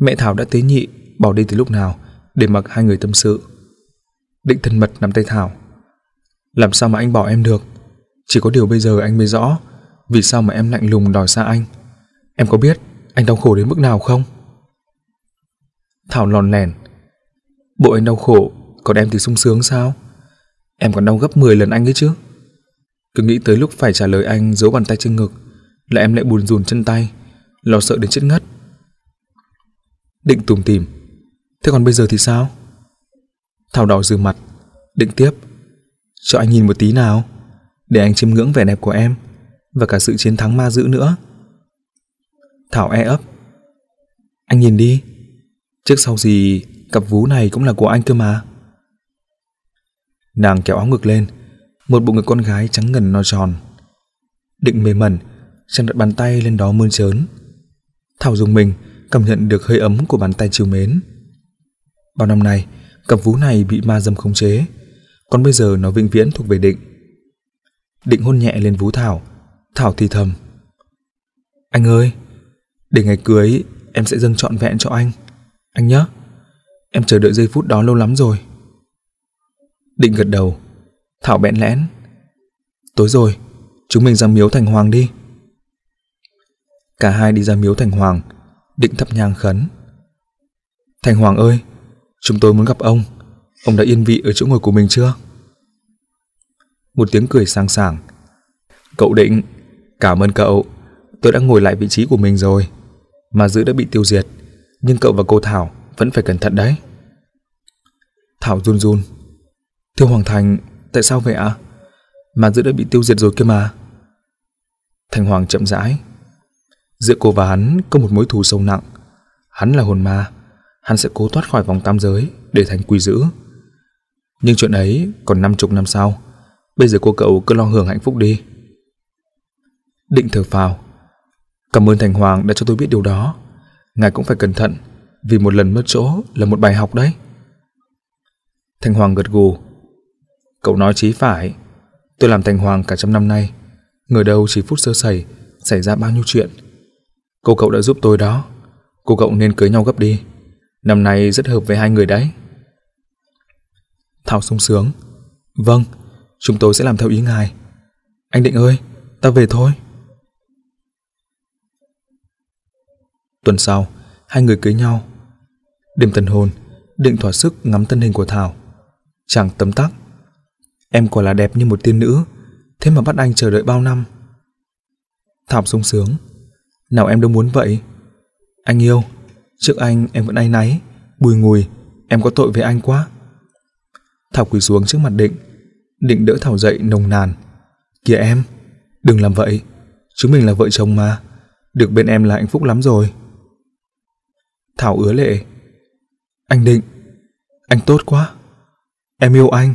Mẹ Thảo đã tế nhị, bỏ đi từ lúc nào, để mặc hai người tâm sự. Định thân mật nắm tay Thảo. Làm sao mà anh bỏ em được? Chỉ có điều bây giờ anh mới rõ, vì sao mà em lạnh lùng đòi xa anh. Em có biết anh đau khổ đến mức nào không? Thảo lòn lẻn. Bộ anh đau khổ, còn em thì sung sướng sao? Em còn đau gấp 10 lần anh ấy chứ. Cứ nghĩ tới lúc phải trả lời anh giấu bàn tay trên ngực, là em lại buồn rùn chân tay, lo sợ đến chết ngất. Định tùm tìm. Thế còn bây giờ thì sao? Thảo đỏ dừ mặt. Định tiếp. Cho anh nhìn một tí nào. Để anh chiêm ngưỡng vẻ đẹp của em. Và cả sự chiến thắng ma dữ nữa. Thảo e ấp. Anh nhìn đi. Trước sau gì, cặp vú này cũng là của anh cơ mà. Nàng kéo áo ngực lên, một bộ ngực con gái trắng ngần no tròn. Định mềm mẩn, chàng đặt bàn tay lên đó mơn trớn. Thảo dùng mình, cảm nhận được hơi ấm của bàn tay chiều mến. Bao năm nay, cặp vú này bị ma dâm khống chế, còn bây giờ nó vĩnh viễn thuộc về định. Định hôn nhẹ lên vú Thảo, Thảo thì thầm. Anh ơi, để ngày cưới em sẽ dâng trọn vẹn cho anh. Anh nhớ. em chờ đợi giây phút đó lâu lắm rồi. Định gật đầu, Thảo bẽn lẽn. Tối rồi, chúng mình ra miếu thành hoàng đi. Cả hai đi ra miếu thành hoàng, định thắp nhang khấn. Thành Hoàng ơi, chúng tôi muốn gặp ông. Ông đã yên vị ở chỗ ngồi của mình chưa? Một tiếng cười sang sảng. Cậu định, cảm ơn cậu. Tôi đã ngồi lại vị trí của mình rồi. Mà giữ đã bị tiêu diệt. Nhưng cậu và cô Thảo vẫn phải cẩn thận đấy. Thảo run run. Thưa Hoàng Thành, tại sao vậy ạ? À? Mà giữ đã bị tiêu diệt rồi kia mà. Thành Hoàng chậm rãi, Giữa cô và hắn có một mối thù sâu nặng. Hắn là hồn ma, hắn sẽ cố thoát khỏi vòng tam giới để thành quỷ dữ. Nhưng chuyện ấy còn năm chục năm sau, bây giờ cô cậu cứ lo hưởng hạnh phúc đi. Định thở phào. Cảm ơn Thành Hoàng đã cho tôi biết điều đó. Ngài cũng phải cẩn thận, vì một lần mất chỗ là một bài học đấy. Thành Hoàng gật gù. Cậu nói chí phải, tôi làm Thành Hoàng cả trăm năm nay, người đâu chỉ phút sơ sẩy xảy ra bao nhiêu chuyện. Cô cậu đã giúp tôi đó. Cô cậu nên cưới nhau gấp đi. Năm nay rất hợp với hai người đấy. Thảo sung sướng. Vâng, chúng tôi sẽ làm theo ý ngài. Anh Định ơi, ta về thôi. Tuần sau, hai người cưới nhau. Đêm tân hôn, Định thỏa sức ngắm thân hình của Thảo. Chàng tấm tắc. Em quả là đẹp như một tiên nữ, thế mà bắt anh chờ đợi bao năm. Thảo sung sướng, nào em đâu muốn vậy. Anh yêu, trước anh em vẫn ai náy, bùi ngùi, em có tội với anh quá. Thảo quỳ xuống trước mặt Định, Định đỡ Thảo dậy nồng nàn. Kìa em, đừng làm vậy, chúng mình là vợ chồng mà, được bên em là hạnh phúc lắm rồi. Thảo ứa lệ. Anh Định, anh tốt quá, em yêu anh.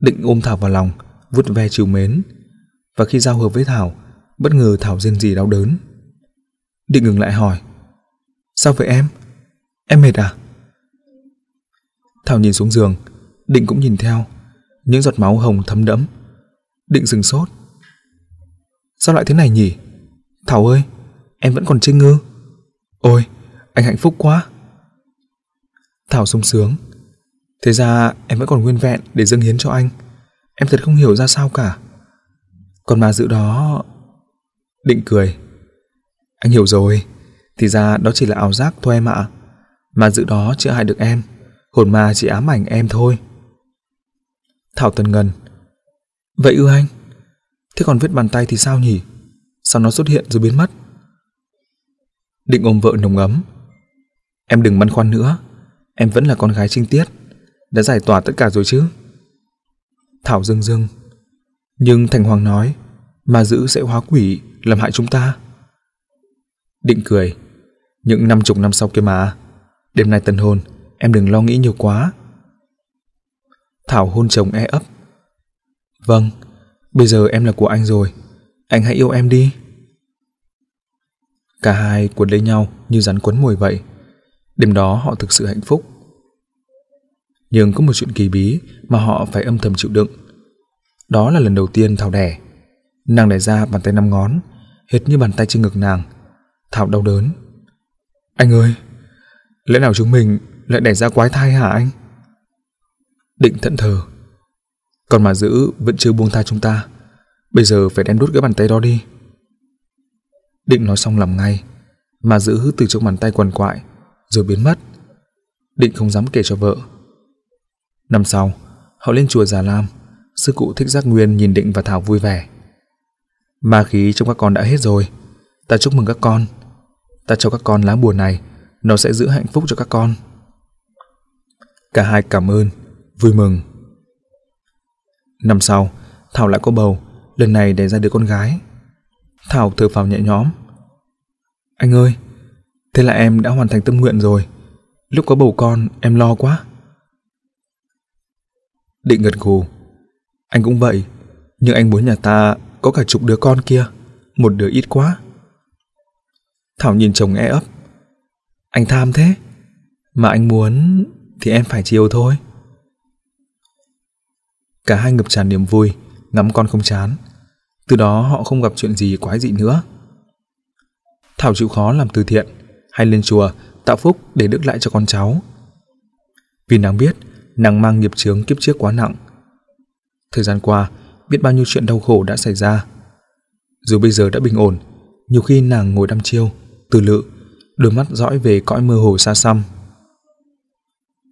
Định ôm Thảo vào lòng, vút ve chiều mến. Và khi giao hợp với Thảo, bất ngờ Thảo rên gì đau đớn. Định ngừng lại hỏi, sao vậy em? Em mệt à? Thảo nhìn xuống giường, Định cũng nhìn theo, những giọt máu hồng thấm đẫm. Định dừng sốt. Sao lại thế này nhỉ? Thảo ơi, em vẫn còn trinh ngư. Ôi, anh hạnh phúc quá. Thảo sung sướng. Thế ra em vẫn còn nguyên vẹn để dâng hiến cho anh. Em thật không hiểu ra sao cả. Còn mà dự đó Định cười. Anh hiểu rồi, thì ra đó chỉ là ảo giác thôi em ạ. Mà dự đó chữa hại được em, hồn ma chỉ ám ảnh em thôi. Thảo Tần Ngân Vậy ư anh? Thế còn vết bàn tay thì sao nhỉ? Sao nó xuất hiện rồi biến mất? Định ôm vợ nồng ấm. Em đừng băn khoăn nữa, em vẫn là con gái trinh tiết, đã giải tỏa tất cả rồi chứ. Thảo dưng dưng. Nhưng Thành Hoàng nói, mà giữ sẽ hóa quỷ, làm hại chúng ta định cười những năm chục năm sau kia mà đêm nay tân hôn em đừng lo nghĩ nhiều quá thảo hôn chồng e ấp vâng bây giờ em là của anh rồi anh hãy yêu em đi cả hai cuốn lấy nhau như rắn quấn mồi vậy đêm đó họ thực sự hạnh phúc nhưng có một chuyện kỳ bí mà họ phải âm thầm chịu đựng đó là lần đầu tiên thảo đẻ Nàng để ra bàn tay năm ngón, hệt như bàn tay trên ngực nàng. Thảo đau đớn. Anh ơi, lẽ nào chúng mình lại đẩy ra quái thai hả anh? Định thận thờ. Còn mà giữ vẫn chưa buông tha chúng ta. Bây giờ phải đem đút cái bàn tay đó đi. Định nói xong làm ngay. Mà giữ từ trong bàn tay quằn quại, rồi biến mất. Định không dám kể cho vợ. Năm sau, họ lên chùa Già Lam. Sư cụ thích giác nguyên nhìn Định và Thảo vui vẻ. Ma khí trong các con đã hết rồi. Ta chúc mừng các con. Ta cho các con lá bùa này, nó sẽ giữ hạnh phúc cho các con. Cả hai cảm ơn, vui mừng. Năm sau, Thảo lại có bầu, lần này đẻ ra đứa con gái. Thảo thở phào nhẹ nhõm. Anh ơi, thế là em đã hoàn thành tâm nguyện rồi. Lúc có bầu con, em lo quá. Định gật gù. Anh cũng vậy, nhưng anh muốn nhà ta có cả chục đứa con kia, một đứa ít quá. Thảo nhìn chồng e ấp. Anh tham thế, mà anh muốn thì em phải chiều thôi. Cả hai ngập tràn niềm vui, ngắm con không chán. Từ đó họ không gặp chuyện gì quái dị nữa. Thảo chịu khó làm từ thiện, hay lên chùa tạo phúc để đức lại cho con cháu. Vì nàng biết, nàng mang nghiệp chướng kiếp trước quá nặng. Thời gian qua, biết bao nhiêu chuyện đau khổ đã xảy ra. Dù bây giờ đã bình ổn, nhiều khi nàng ngồi đăm chiêu, từ lự, đôi mắt dõi về cõi mơ hồ xa xăm.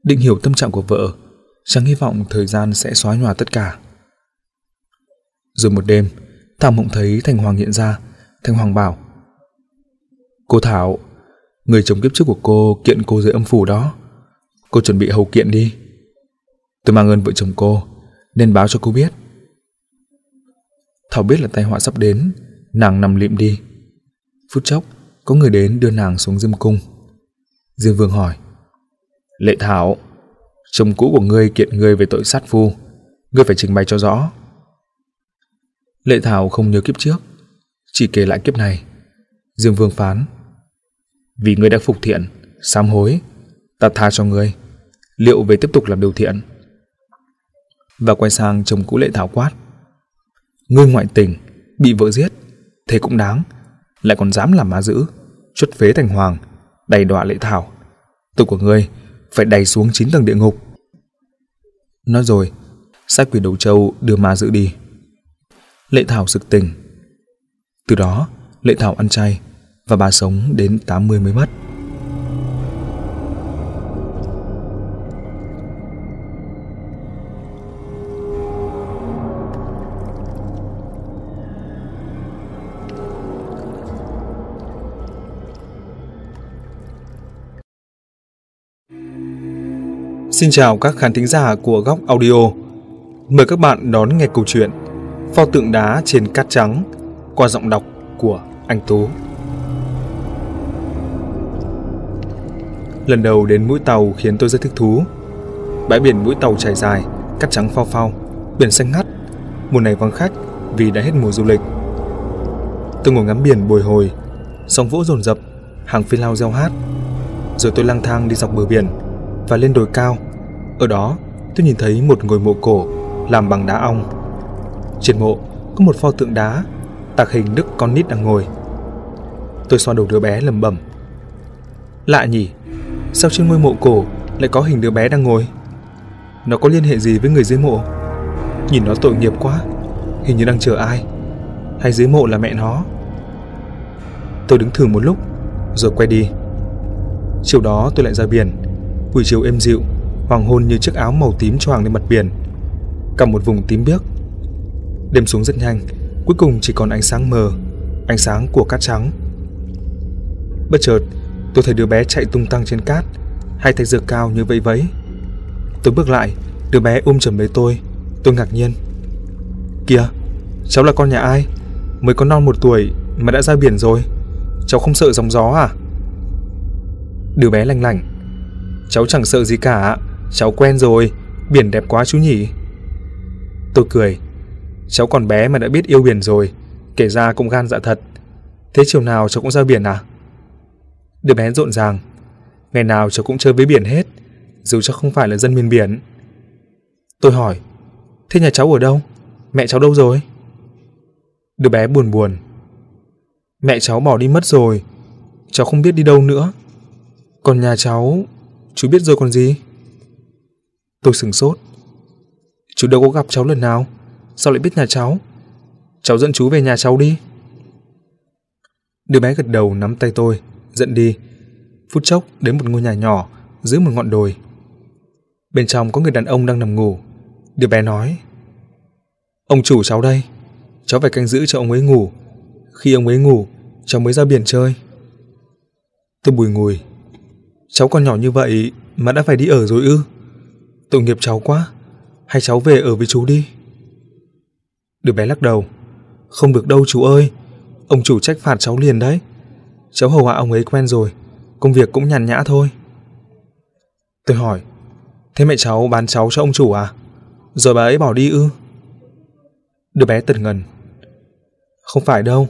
Định hiểu tâm trạng của vợ, chẳng hy vọng thời gian sẽ xóa nhòa tất cả. Rồi một đêm, Thảo mộng thấy Thành Hoàng hiện ra, Thành Hoàng bảo Cô Thảo, người chồng kiếp trước của cô kiện cô dưới âm phủ đó. Cô chuẩn bị hầu kiện đi. Tôi mang ơn vợ chồng cô, nên báo cho cô biết. Thảo biết là tai họa sắp đến, nàng nằm lịm đi. Phút chốc, có người đến đưa nàng xuống diêm cung. Diêm vương hỏi, Lệ Thảo, chồng cũ của ngươi kiện ngươi về tội sát phu, ngươi phải trình bày cho rõ. Lệ Thảo không nhớ kiếp trước, chỉ kể lại kiếp này. Diêm Vương phán, vì ngươi đã phục thiện, sám hối, ta tha cho ngươi, liệu về tiếp tục làm điều thiện. Và quay sang chồng cũ Lệ Thảo quát, Ngươi ngoại tình, bị vợ giết, thế cũng đáng. Lại còn dám làm má dữ, chuất phế thành hoàng, đầy đọa lệ thảo. Tội của ngươi phải đầy xuống chín tầng địa ngục. Nói rồi, sai quỷ đầu châu đưa ma dữ đi. Lệ thảo sực tình. Từ đó, lệ thảo ăn chay và bà sống đến 80 mới mất. Xin chào các khán thính giả của Góc Audio. Mời các bạn đón nghe câu chuyện Pho tượng đá trên cát trắng qua giọng đọc của anh Tú. Lần đầu đến mũi tàu khiến tôi rất thích thú. Bãi biển mũi tàu trải dài, cát trắng phao phao, biển xanh ngắt. Mùa này vắng khách vì đã hết mùa du lịch. Tôi ngồi ngắm biển bồi hồi, sóng vỗ dồn dập, hàng phi lao reo hát. Rồi tôi lang thang đi dọc bờ biển và lên đồi cao ở đó, tôi nhìn thấy một ngôi mộ cổ làm bằng đá ong. Trên mộ có một pho tượng đá tạc hình đức con nít đang ngồi. Tôi xoa đầu đứa bé lầm bẩm. Lạ nhỉ, sao trên ngôi mộ cổ lại có hình đứa bé đang ngồi? Nó có liên hệ gì với người dưới mộ? Nhìn nó tội nghiệp quá, hình như đang chờ ai? Hay dưới mộ là mẹ nó? Tôi đứng thử một lúc, rồi quay đi. Chiều đó tôi lại ra biển, buổi chiều êm dịu hoàng hôn như chiếc áo màu tím choàng lên mặt biển, cả một vùng tím biếc. Đêm xuống rất nhanh, cuối cùng chỉ còn ánh sáng mờ, ánh sáng của cát trắng. Bất chợt, tôi thấy đứa bé chạy tung tăng trên cát, hai tay dược cao như vẫy vẫy. Tôi bước lại, đứa bé ôm chầm lấy tôi, tôi ngạc nhiên. Kìa, cháu là con nhà ai? Mới có non một tuổi mà đã ra biển rồi. Cháu không sợ sóng gió à? Đứa bé lanh lảnh, Cháu chẳng sợ gì cả, ạ. Cháu quen rồi, biển đẹp quá chú nhỉ. Tôi cười. Cháu còn bé mà đã biết yêu biển rồi, kể ra cũng gan dạ thật. Thế chiều nào cháu cũng ra biển à? Đứa bé rộn ràng. Ngày nào cháu cũng chơi với biển hết, dù cháu không phải là dân miền biển. Tôi hỏi, thế nhà cháu ở đâu? Mẹ cháu đâu rồi? Đứa bé buồn buồn. Mẹ cháu bỏ đi mất rồi, cháu không biết đi đâu nữa. Còn nhà cháu, chú biết rồi còn gì? Tôi sừng sốt. Chú đâu có gặp cháu lần nào? Sao lại biết nhà cháu? Cháu dẫn chú về nhà cháu đi. Đứa bé gật đầu nắm tay tôi, dẫn đi. Phút chốc đến một ngôi nhà nhỏ dưới một ngọn đồi. Bên trong có người đàn ông đang nằm ngủ. Đứa bé nói: "Ông chủ cháu đây, cháu phải canh giữ cho ông ấy ngủ. Khi ông ấy ngủ, cháu mới ra biển chơi." Tôi bùi ngùi. "Cháu còn nhỏ như vậy mà đã phải đi ở rồi ư?" tội nghiệp cháu quá, hay cháu về ở với chú đi. Đứa bé lắc đầu, không được đâu chú ơi, ông chủ trách phạt cháu liền đấy. Cháu hầu hạ ông ấy quen rồi, công việc cũng nhàn nhã thôi. Tôi hỏi, thế mẹ cháu bán cháu cho ông chủ à? Rồi bà ấy bỏ đi ư? Đứa bé tật ngần. Không phải đâu,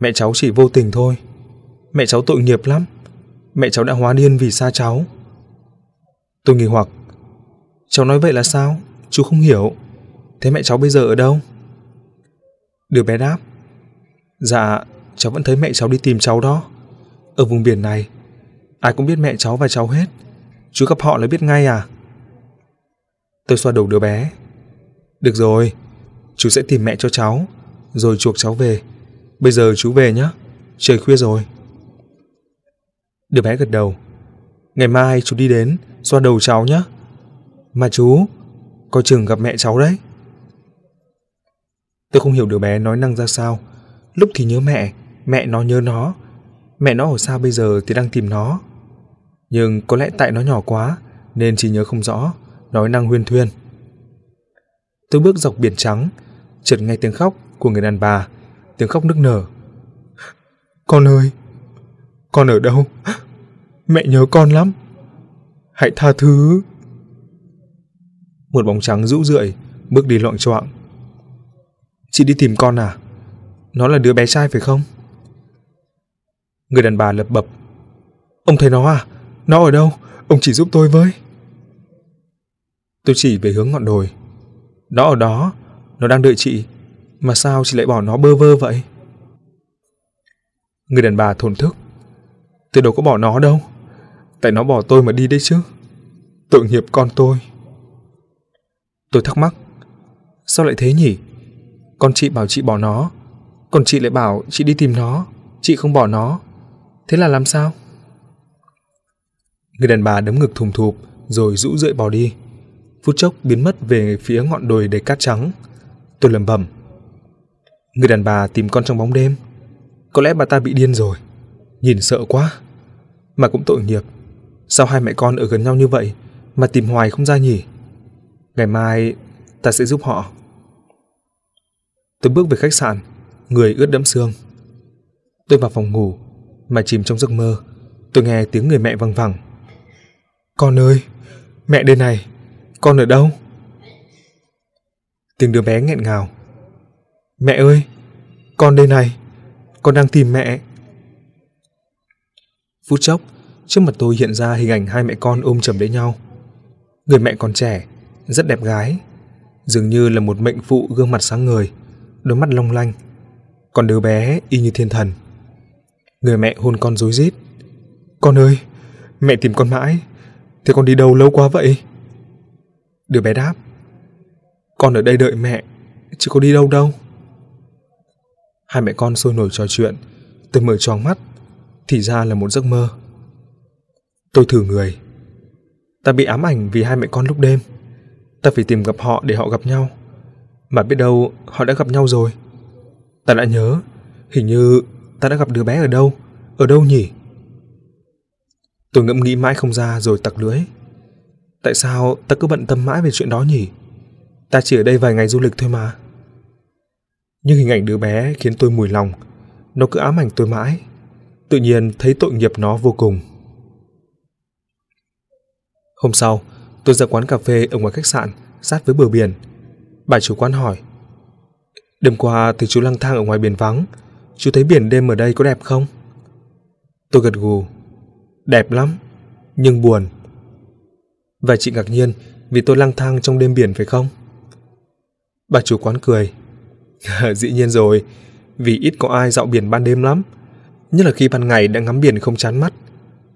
mẹ cháu chỉ vô tình thôi. Mẹ cháu tội nghiệp lắm, mẹ cháu đã hóa điên vì xa cháu. Tôi nghi hoặc, Cháu nói vậy là sao? Chú không hiểu. Thế mẹ cháu bây giờ ở đâu? Đứa bé đáp. Dạ, cháu vẫn thấy mẹ cháu đi tìm cháu đó. Ở vùng biển này, ai cũng biết mẹ cháu và cháu hết. Chú gặp họ là biết ngay à? Tôi xoa đầu đứa bé. Được rồi, chú sẽ tìm mẹ cho cháu, rồi chuộc cháu về. Bây giờ chú về nhé, trời khuya rồi. Đứa bé gật đầu. Ngày mai chú đi đến, xoa đầu cháu nhé. Mà chú, coi chừng gặp mẹ cháu đấy. Tôi không hiểu đứa bé nói năng ra sao. Lúc thì nhớ mẹ, mẹ nó nhớ nó. Mẹ nó ở xa bây giờ thì đang tìm nó. Nhưng có lẽ tại nó nhỏ quá nên chỉ nhớ không rõ, nói năng huyên thuyên. Tôi bước dọc biển trắng, chợt nghe tiếng khóc của người đàn bà, tiếng khóc nức nở. Con ơi, con ở đâu? Mẹ nhớ con lắm. Hãy tha thứ một bóng trắng rũ rượi bước đi loạn choạng chị đi tìm con à nó là đứa bé trai phải không người đàn bà lập bập ông thấy nó à nó ở đâu ông chỉ giúp tôi với tôi chỉ về hướng ngọn đồi nó ở đó nó đang đợi chị mà sao chị lại bỏ nó bơ vơ vậy người đàn bà thổn thức tôi đâu có bỏ nó đâu tại nó bỏ tôi mà đi đấy chứ tội nghiệp con tôi Tôi thắc mắc, sao lại thế nhỉ? con chị bảo chị bỏ nó, còn chị lại bảo chị đi tìm nó, chị không bỏ nó. Thế là làm sao? Người đàn bà đấm ngực thùng thụp rồi rũ rượi bỏ đi. Phút chốc biến mất về phía ngọn đồi đầy cát trắng. Tôi lẩm bẩm. Người đàn bà tìm con trong bóng đêm. Có lẽ bà ta bị điên rồi. Nhìn sợ quá. Mà cũng tội nghiệp. Sao hai mẹ con ở gần nhau như vậy mà tìm hoài không ra nhỉ? Ngày mai ta sẽ giúp họ. Tôi bước về khách sạn, người ướt đẫm xương. Tôi vào phòng ngủ mà chìm trong giấc mơ. Tôi nghe tiếng người mẹ văng vẳng. Con ơi, mẹ đây này, con ở đâu? Tiếng đứa bé nghẹn ngào. Mẹ ơi, con đây này, con đang tìm mẹ. Phút chốc, trước mặt tôi hiện ra hình ảnh hai mẹ con ôm chầm lấy nhau. Người mẹ còn trẻ, rất đẹp gái, dường như là một mệnh phụ gương mặt sáng người, đôi mắt long lanh, còn đứa bé y như thiên thần. Người mẹ hôn con rối rít. "Con ơi, mẹ tìm con mãi, thế con đi đâu lâu quá vậy?" Đứa bé đáp, "Con ở đây đợi mẹ, chứ có đi đâu đâu." Hai mẹ con sôi nổi trò chuyện, tôi mở tròn mắt, thì ra là một giấc mơ. Tôi thử người. Ta bị ám ảnh vì hai mẹ con lúc đêm ta phải tìm gặp họ để họ gặp nhau. Mà biết đâu họ đã gặp nhau rồi. Ta đã nhớ, hình như ta đã gặp đứa bé ở đâu, ở đâu nhỉ? Tôi ngẫm nghĩ mãi không ra rồi tặc lưỡi. Tại sao ta cứ bận tâm mãi về chuyện đó nhỉ? Ta chỉ ở đây vài ngày du lịch thôi mà. Nhưng hình ảnh đứa bé khiến tôi mùi lòng, nó cứ ám ảnh tôi mãi. Tự nhiên thấy tội nghiệp nó vô cùng. Hôm sau, Tôi ra quán cà phê ở ngoài khách sạn, sát với bờ biển. Bà chủ quán hỏi, Đêm qua thì chú lang thang ở ngoài biển vắng, chú thấy biển đêm ở đây có đẹp không? Tôi gật gù, đẹp lắm, nhưng buồn. Và chị ngạc nhiên vì tôi lang thang trong đêm biển phải không? Bà chủ quán cười. Dĩ nhiên rồi, vì ít có ai dạo biển ban đêm lắm. Nhất là khi ban ngày đã ngắm biển không chán mắt.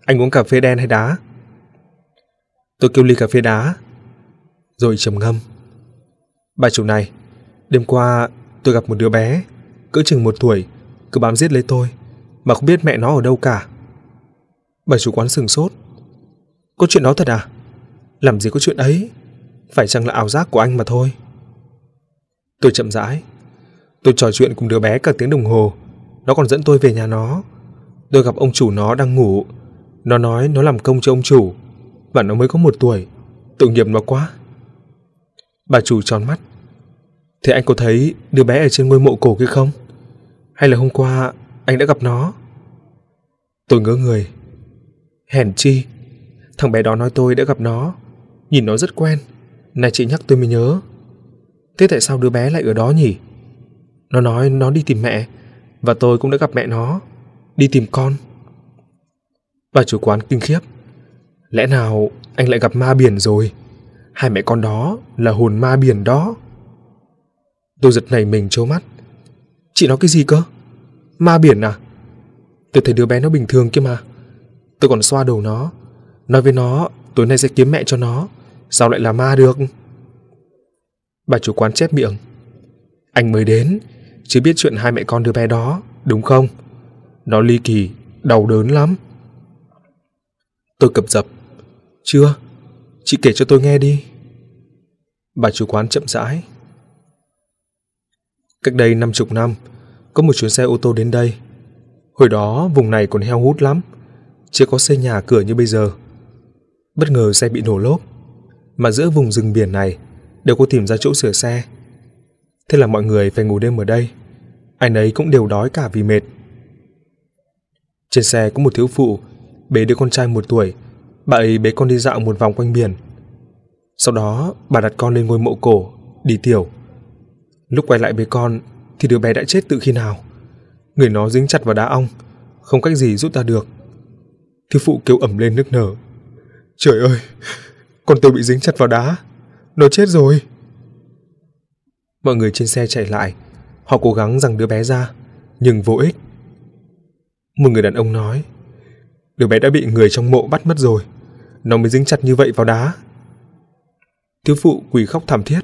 Anh uống cà phê đen hay đá, Tôi kêu ly cà phê đá, rồi trầm ngâm. Bà chủ này, đêm qua tôi gặp một đứa bé, cỡ chừng một tuổi, cứ bám giết lấy tôi, mà không biết mẹ nó ở đâu cả. Bà chủ quán sừng sốt. Có chuyện đó thật à? Làm gì có chuyện ấy? Phải chăng là ảo giác của anh mà thôi? Tôi chậm rãi. Tôi trò chuyện cùng đứa bé cả tiếng đồng hồ. Nó còn dẫn tôi về nhà nó. Tôi gặp ông chủ nó đang ngủ. Nó nói nó làm công cho ông chủ và nó mới có một tuổi. Tội nghiệp nó quá. Bà chủ tròn mắt. Thế anh có thấy đứa bé ở trên ngôi mộ cổ kia không? Hay là hôm qua anh đã gặp nó? Tôi ngỡ người. Hèn chi, thằng bé đó nói tôi đã gặp nó. Nhìn nó rất quen. Này chị nhắc tôi mới nhớ. Thế tại sao đứa bé lại ở đó nhỉ? Nó nói nó đi tìm mẹ và tôi cũng đã gặp mẹ nó. Đi tìm con. Bà chủ quán kinh khiếp. Lẽ nào anh lại gặp ma biển rồi? Hai mẹ con đó là hồn ma biển đó. Tôi giật nảy mình trố mắt. Chị nói cái gì cơ? Ma biển à? Tôi thấy đứa bé nó bình thường kia mà. Tôi còn xoa đầu nó. Nói với nó, tối nay sẽ kiếm mẹ cho nó. Sao lại là ma được? Bà chủ quán chép miệng. Anh mới đến, chứ biết chuyện hai mẹ con đứa bé đó, đúng không? Nó ly kỳ, đau đớn lắm. Tôi cập dập. Chưa, chị kể cho tôi nghe đi. Bà chủ quán chậm rãi. Cách đây năm chục năm, có một chuyến xe ô tô đến đây. Hồi đó vùng này còn heo hút lắm, chưa có xây nhà cửa như bây giờ. Bất ngờ xe bị nổ lốp, mà giữa vùng rừng biển này đều có tìm ra chỗ sửa xe. Thế là mọi người phải ngủ đêm ở đây. Ai nấy cũng đều đói cả vì mệt. Trên xe có một thiếu phụ bế đứa con trai một tuổi bà ấy bế con đi dạo một vòng quanh biển. Sau đó, bà đặt con lên ngôi mộ cổ, đi tiểu. Lúc quay lại bế con, thì đứa bé đã chết từ khi nào? Người nó dính chặt vào đá ong, không cách gì rút ra được. Thiếu phụ kêu ẩm lên nước nở. Trời ơi, con tôi bị dính chặt vào đá, nó chết rồi. Mọi người trên xe chạy lại, họ cố gắng rằng đứa bé ra, nhưng vô ích. Một người đàn ông nói, đứa bé đã bị người trong mộ bắt mất rồi nó mới dính chặt như vậy vào đá thiếu phụ quỳ khóc thảm thiết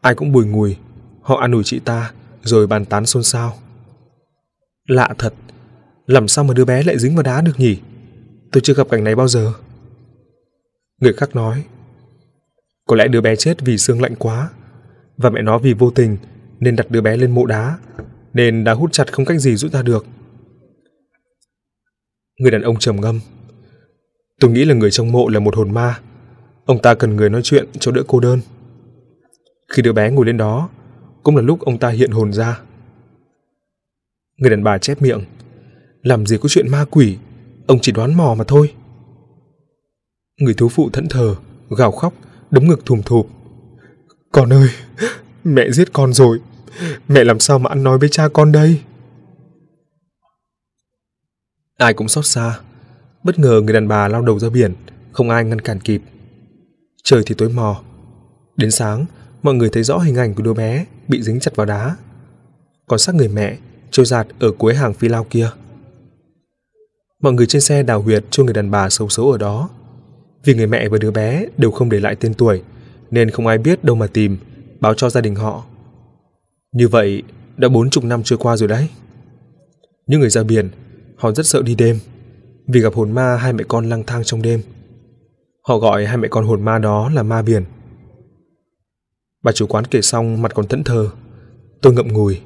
ai cũng bùi ngùi họ an ủi chị ta rồi bàn tán xôn xao lạ thật làm sao mà đứa bé lại dính vào đá được nhỉ tôi chưa gặp cảnh này bao giờ người khác nói có lẽ đứa bé chết vì xương lạnh quá và mẹ nó vì vô tình nên đặt đứa bé lên mộ đá nên đã hút chặt không cách gì rút ra được người đàn ông trầm ngâm Tôi nghĩ là người trong mộ là một hồn ma. Ông ta cần người nói chuyện cho đỡ cô đơn. Khi đứa bé ngồi lên đó, cũng là lúc ông ta hiện hồn ra. Người đàn bà chép miệng. Làm gì có chuyện ma quỷ, ông chỉ đoán mò mà thôi. Người thú phụ thẫn thờ, gào khóc, đấm ngực thùm thụp. Con ơi, mẹ giết con rồi. Mẹ làm sao mà ăn nói với cha con đây? Ai cũng xót xa bất ngờ người đàn bà lao đầu ra biển, không ai ngăn cản kịp. Trời thì tối mò. Đến sáng, mọi người thấy rõ hình ảnh của đứa bé bị dính chặt vào đá. Còn xác người mẹ trôi giạt ở cuối hàng phi lao kia. Mọi người trên xe đào huyệt cho người đàn bà xấu xấu ở đó. Vì người mẹ và đứa bé đều không để lại tên tuổi, nên không ai biết đâu mà tìm, báo cho gia đình họ. Như vậy, đã bốn chục năm trôi qua rồi đấy. Những người ra biển, họ rất sợ đi đêm vì gặp hồn ma hai mẹ con lang thang trong đêm. Họ gọi hai mẹ con hồn ma đó là ma biển. Bà chủ quán kể xong mặt còn thẫn thờ. Tôi ngậm ngùi.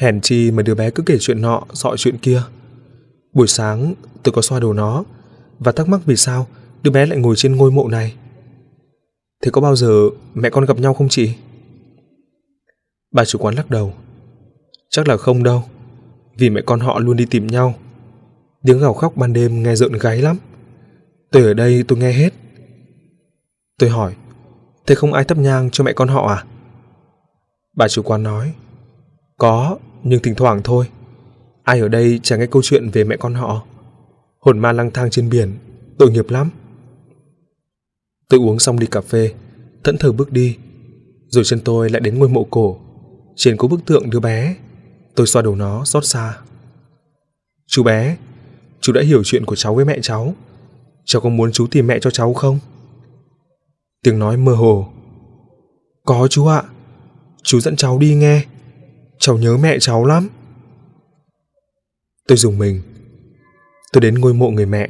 Hèn chi mà đứa bé cứ kể chuyện nọ, dọi chuyện kia. Buổi sáng tôi có xoa đồ nó và thắc mắc vì sao đứa bé lại ngồi trên ngôi mộ này. Thế có bao giờ mẹ con gặp nhau không chị? Bà chủ quán lắc đầu. Chắc là không đâu, vì mẹ con họ luôn đi tìm nhau tiếng gào khóc ban đêm nghe rợn gáy lắm tôi ở đây tôi nghe hết tôi hỏi thế không ai thắp nhang cho mẹ con họ à bà chủ quán nói có nhưng thỉnh thoảng thôi ai ở đây chẳng nghe câu chuyện về mẹ con họ hồn ma lang thang trên biển tội nghiệp lắm tôi uống xong ly cà phê thẫn thờ bước đi rồi chân tôi lại đến ngôi mộ cổ trên có bức tượng đứa bé tôi xoa đầu nó xót xa chú bé chú đã hiểu chuyện của cháu với mẹ cháu cháu có muốn chú tìm mẹ cho cháu không tiếng nói mơ hồ có chú ạ chú dẫn cháu đi nghe cháu nhớ mẹ cháu lắm tôi dùng mình tôi đến ngôi mộ người mẹ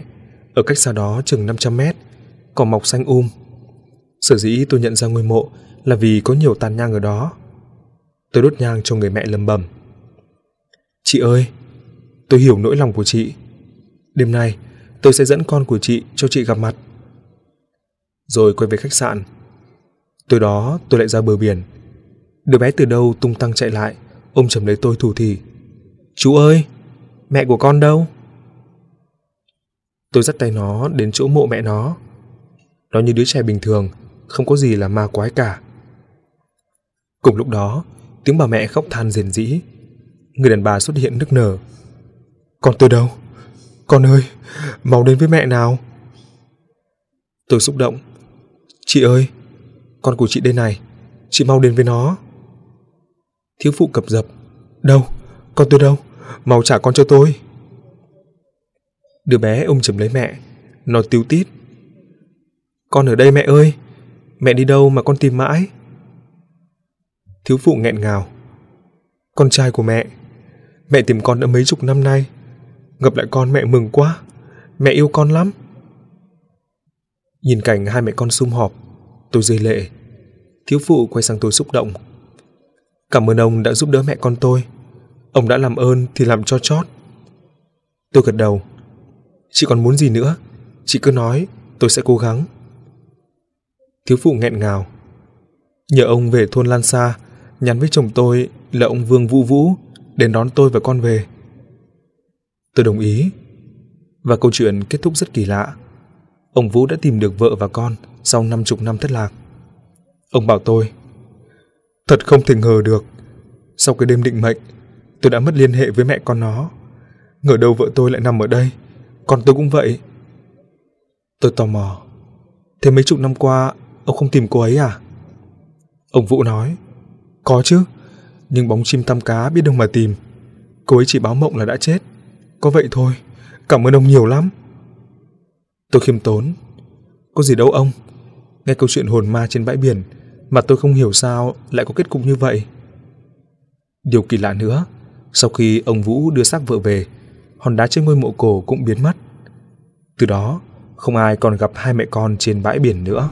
ở cách xa đó chừng 500 mét cỏ mọc xanh um sở dĩ tôi nhận ra ngôi mộ là vì có nhiều tàn nhang ở đó tôi đốt nhang cho người mẹ lầm bầm chị ơi tôi hiểu nỗi lòng của chị Đêm nay, tôi sẽ dẫn con của chị cho chị gặp mặt. Rồi quay về khách sạn. Tối đó, tôi lại ra bờ biển. Đứa bé từ đâu tung tăng chạy lại, ôm chầm lấy tôi thủ thì Chú ơi, mẹ của con đâu? Tôi dắt tay nó đến chỗ mộ mẹ nó. Nó như đứa trẻ bình thường, không có gì là ma quái cả. Cùng lúc đó, tiếng bà mẹ khóc than rền rĩ. Người đàn bà xuất hiện nức nở. Con tôi đâu? Con ơi, mau đến với mẹ nào. Tôi xúc động. Chị ơi, con của chị đây này, chị mau đến với nó. Thiếu phụ cập dập. Đâu, con tôi đâu, mau trả con cho tôi. Đứa bé ôm chầm lấy mẹ, nó tiêu tít. Con ở đây mẹ ơi, mẹ đi đâu mà con tìm mãi? Thiếu phụ nghẹn ngào. Con trai của mẹ, mẹ tìm con đã mấy chục năm nay Gặp lại con mẹ mừng quá. Mẹ yêu con lắm. Nhìn cảnh hai mẹ con sum họp, tôi rơi lệ. Thiếu phụ quay sang tôi xúc động. Cảm ơn ông đã giúp đỡ mẹ con tôi. Ông đã làm ơn thì làm cho chót. Tôi gật đầu. Chị còn muốn gì nữa? Chị cứ nói, tôi sẽ cố gắng. Thiếu phụ nghẹn ngào. Nhờ ông về thôn Lan Sa, nhắn với chồng tôi là ông Vương Vũ Vũ đến đón tôi và con về. Tôi đồng ý. Và câu chuyện kết thúc rất kỳ lạ. Ông Vũ đã tìm được vợ và con sau năm chục năm thất lạc. Ông bảo tôi, thật không thể ngờ được. Sau cái đêm định mệnh, tôi đã mất liên hệ với mẹ con nó. Ngờ đâu vợ tôi lại nằm ở đây, còn tôi cũng vậy. Tôi tò mò, thế mấy chục năm qua ông không tìm cô ấy à? Ông Vũ nói, có chứ, nhưng bóng chim tăm cá biết đâu mà tìm. Cô ấy chỉ báo mộng là đã chết. Có vậy thôi, cảm ơn ông nhiều lắm. Tôi khiêm tốn. Có gì đâu ông, nghe câu chuyện hồn ma trên bãi biển mà tôi không hiểu sao lại có kết cục như vậy. Điều kỳ lạ nữa, sau khi ông Vũ đưa xác vợ về, hòn đá trên ngôi mộ cổ cũng biến mất. Từ đó, không ai còn gặp hai mẹ con trên bãi biển nữa.